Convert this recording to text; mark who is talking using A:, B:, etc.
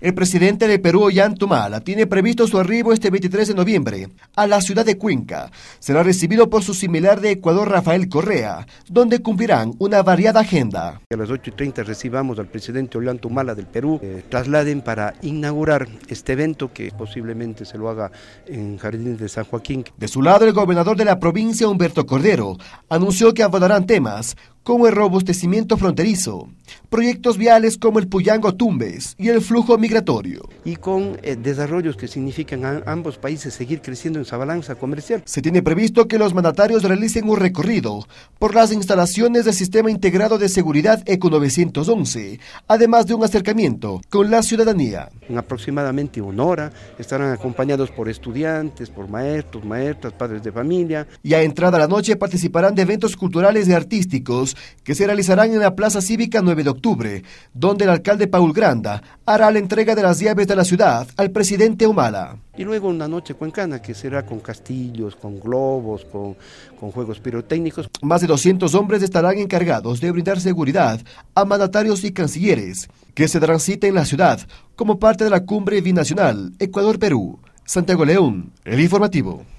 A: El presidente de Perú, Tumala, tiene previsto su arribo este 23 de noviembre a la ciudad de Cuenca. Será recibido por su similar de Ecuador, Rafael Correa, donde cumplirán una variada agenda.
B: A las 8.30 recibamos al presidente Ollantumala del Perú. Eh, trasladen para inaugurar este evento que posiblemente se lo haga en Jardines de San Joaquín. De su lado, el gobernador de la provincia, Humberto Cordero, anunció que abordarán temas
A: como el robustecimiento fronterizo, proyectos viales como el Puyango Tumbes y el flujo migratorio.
B: Y con eh, desarrollos que significan a ambos países seguir creciendo en
A: su balanza comercial. Se tiene previsto que los mandatarios realicen un recorrido por las instalaciones del Sistema Integrado de Seguridad ECO 911, además de un acercamiento con la ciudadanía. En aproximadamente una hora estarán acompañados por estudiantes, por maestros, maestras, padres de familia. Y a entrada a la noche participarán de eventos culturales y artísticos que se realizarán en la Plaza Cívica 9 de octubre, donde el alcalde Paul Granda hará la entrega de las llaves de la ciudad al presidente Humala.
B: Y luego una noche cuencana que será con castillos, con globos, con, juegos pirotécnicos. Más de 200 hombres estarán
A: encargados de brindar seguridad a mandatarios y cancilleres que se transiten en la ciudad como parte de la cumbre binacional Ecuador-Perú. Santiago León, el informativo.